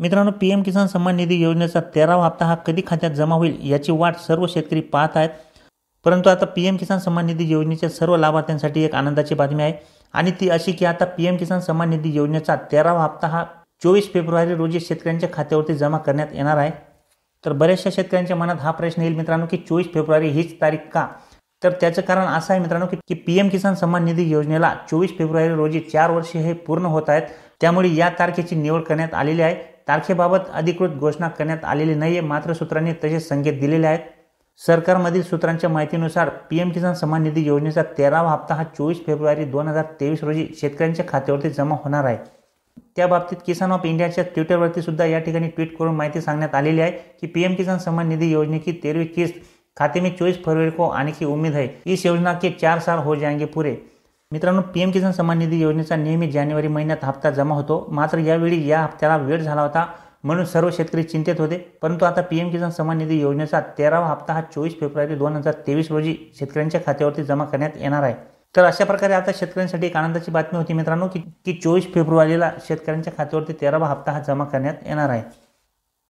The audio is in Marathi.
मित्रांनो पी एम किसान सन्मान निधी योजनेचा तेरावा हप्ता हा कधी खात्यात जमा होईल याची वाट सर्व शेतकरी पाहत आहेत परंतु आता पी एम किसान सन्मान निधी योजनेच्या सर्व लाभार्थ्यांसाठी एक आनंदाची बातमी आहे आणि ती अशी की आता पी एम किसान सन्मान निधी योजनेचा तेरावा हप्ता हा चोवीस फेब्रुवारी रोजी शेतकऱ्यांच्या खात्यावरती जमा करण्यात येणार आहे तर बऱ्याचशा शेतकऱ्यांच्या मनात हा प्रश्न येईल मित्रांनो की चोवीस फेब्रुवारी हीच तारीख का तर त्याचं कारण असं आहे मित्रांनो की पी एम किसान सन्मान निधी योजनेला चोवीस फेब्रुवारी रोजी चार वर्षे हे पूर्ण होत आहेत त्यामुळे या तारखेची निवड करण्यात आलेली आहे तारखेबाबत अधिकृत घोषणा करण्यात आलेली नाही आहे मात्र सूत्रांनी तसे संकेत दिलेले आहेत सरकारमधील सूत्रांच्या माहितीनुसार पी एम किसान सन्मान निधी योजनेचा तेरावा हप्ता हा चोवीस फेब्रुवारी दोन हजार तेवीस रोजी शेतकऱ्यांच्या खात्यावरती जमा होणार आहे त्याबाबतीत किसान ऑफ इंडियाच्या ट्विटरवरती सुद्धा या ठिकाणी ट्विट करून माहिती सांगण्यात आलेली आहे की पी एम किसान सन्मान निधी योजनेची की किस्त खाते मी चोवीस फेब्रुवारी को आणखी उम्मीद आहे इस योजना के चार साल हो जाएंगे पुरे मित्रांनो पी एम किसान सन्मान निधी योजनेचा नेहमी जानेवारी महिन्यात हप्ता जमा होतो मात्र यावेळी या हप्त्याला वेळ झाला होता म्हणून सर्व शेतकरी चिंतेत होते परंतु आता पी एम किसान सन्मान निधी योजनेचा तेरावा हप्ता हा चोवीस फेब्रुवारी दोन हजार तेवीस रोजी शेतकऱ्यांच्या खात्यावरती जमा करण्यात येणार आहे तर अशा प्रकारे आता शेतकऱ्यांसाठी एक आनंदाची बातमी होती मित्रांनो की की चोवीस फेब्रुवारीला शेतकऱ्यांच्या खात्यावरती तेरावा हप्ता हा जमा करण्यात येणार आहे